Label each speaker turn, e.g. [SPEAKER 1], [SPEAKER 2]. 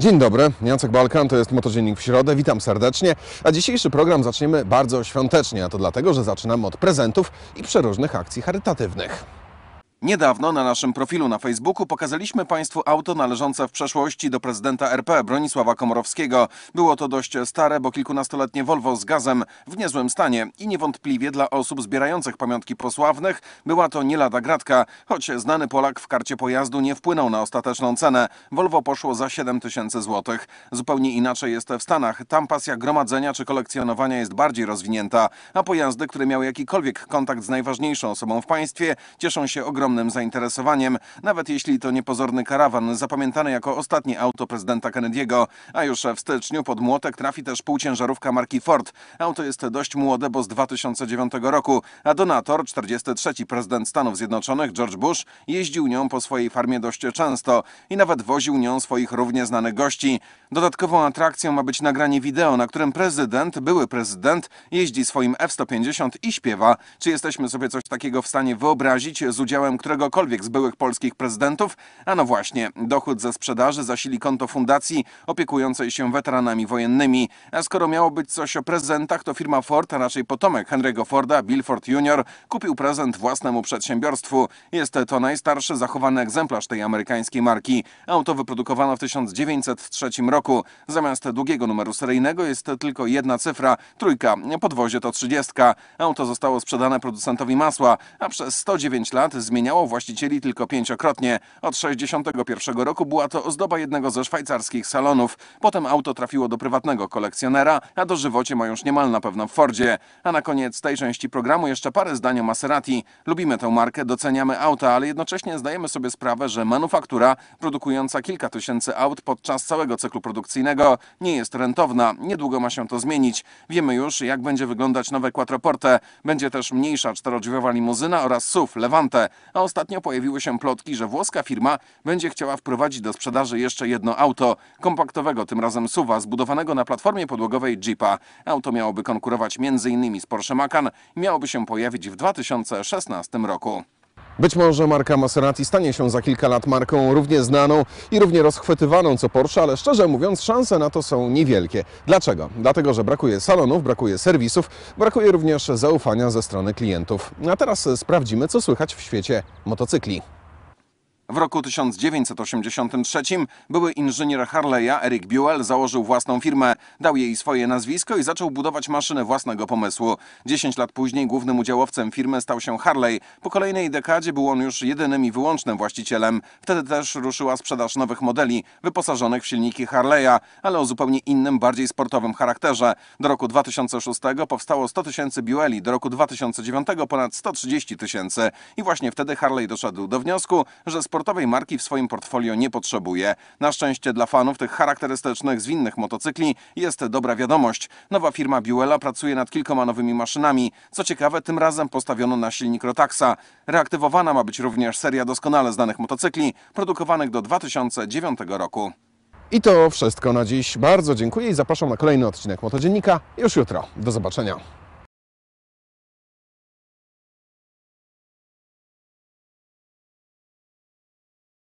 [SPEAKER 1] Dzień dobry, Jacek Balkan, to jest Motodziennik w środę, witam serdecznie, a dzisiejszy program zaczniemy bardzo świątecznie, a to dlatego, że zaczynamy od prezentów i przeróżnych akcji charytatywnych. Niedawno na naszym profilu na Facebooku pokazaliśmy Państwu auto należące w przeszłości do prezydenta RP Bronisława Komorowskiego. Było to dość stare, bo kilkunastoletnie Volvo z gazem w niezłym stanie i niewątpliwie dla osób zbierających pamiątki posławnych była to nie lada gratka, choć znany Polak w karcie pojazdu nie wpłynął na ostateczną cenę. Volvo poszło za 7 tysięcy złotych. Zupełnie inaczej jest w Stanach. Tam pasja gromadzenia czy kolekcjonowania jest bardziej rozwinięta, a pojazdy, które miały jakikolwiek kontakt z najważniejszą osobą w państwie, cieszą się ogromnym ogromnym zainteresowaniem, nawet jeśli to niepozorny karawan zapamiętany jako ostatnie auto prezydenta Kennedy'ego, a już w styczniu pod młotek trafi też półciężarówka marki Ford. Auto jest dość młode, bo z 2009 roku, a donator, 43. prezydent Stanów Zjednoczonych George Bush, jeździł nią po swojej farmie dość często i nawet woził nią swoich równie znanych gości. Dodatkową atrakcją ma być nagranie wideo, na którym prezydent, były prezydent, jeździ swoim F-150 i śpiewa. Czy jesteśmy sobie coś takiego w stanie wyobrazić z udziałem któregokolwiek z byłych polskich prezydentów, a no właśnie, dochód ze sprzedaży zasili konto fundacji opiekującej się weteranami wojennymi. A skoro miało być coś o prezentach, to firma Ford, a raczej potomek Henry'ego Forda, Bill Ford Jr., kupił prezent własnemu przedsiębiorstwu. Jest to najstarszy zachowany egzemplarz tej amerykańskiej marki. Auto wyprodukowano w 1903 roku. Zamiast długiego numeru seryjnego jest tylko jedna cyfra, trójka, podwozie to trzydziestka. Auto zostało sprzedane producentowi masła, a przez 109 lat zmienia zmieniało właścicieli tylko pięciokrotnie. Od 1961 roku była to ozdoba jednego ze szwajcarskich salonów. Potem auto trafiło do prywatnego kolekcjonera, a dożywocie ma już niemal na pewno w Fordzie. A na koniec tej części programu jeszcze parę zdań o Maserati. Lubimy tę markę, doceniamy auta, ale jednocześnie zdajemy sobie sprawę, że manufaktura produkująca kilka tysięcy aut podczas całego cyklu produkcyjnego nie jest rentowna. Niedługo ma się to zmienić. Wiemy już, jak będzie wyglądać nowe Quattroporte. Będzie też mniejsza czterodrzwiowa limuzyna oraz SUV Levante a ostatnio pojawiły się plotki, że włoska firma będzie chciała wprowadzić do sprzedaży jeszcze jedno auto, kompaktowego tym razem suwa zbudowanego na platformie podłogowej Jeepa. Auto miałoby konkurować m.in. z Porsche Macan i miałoby się pojawić w 2016 roku. Być może marka Maserati stanie się za kilka lat marką równie znaną i równie rozchwytywaną co Porsche, ale szczerze mówiąc szanse na to są niewielkie. Dlaczego? Dlatego, że brakuje salonów, brakuje serwisów, brakuje również zaufania ze strony klientów. A teraz sprawdzimy, co słychać w świecie motocykli. W roku 1983 były inżynier Harley'a Eric Buell założył własną firmę, dał jej swoje nazwisko i zaczął budować maszynę własnego pomysłu. 10 lat później głównym udziałowcem firmy stał się Harley. Po kolejnej dekadzie był on już jedynym i wyłącznym właścicielem. Wtedy też ruszyła sprzedaż nowych modeli wyposażonych w silniki Harley'a, ale o zupełnie innym, bardziej sportowym charakterze. Do roku 2006 powstało 100 tysięcy Buelli, do roku 2009 ponad 130 tysięcy. I właśnie wtedy Harley doszedł do wniosku, że sport sportowej marki w swoim portfolio nie potrzebuje. Na szczęście dla fanów tych charakterystycznych, zwinnych motocykli jest dobra wiadomość. Nowa firma Buella pracuje nad kilkoma nowymi maszynami. Co ciekawe, tym razem postawiono na silnik Rotaxa. Reaktywowana ma być również seria doskonale znanych motocykli, produkowanych do 2009 roku. I to wszystko na dziś. Bardzo dziękuję i zapraszam na kolejny odcinek Motodziennika już jutro. Do zobaczenia.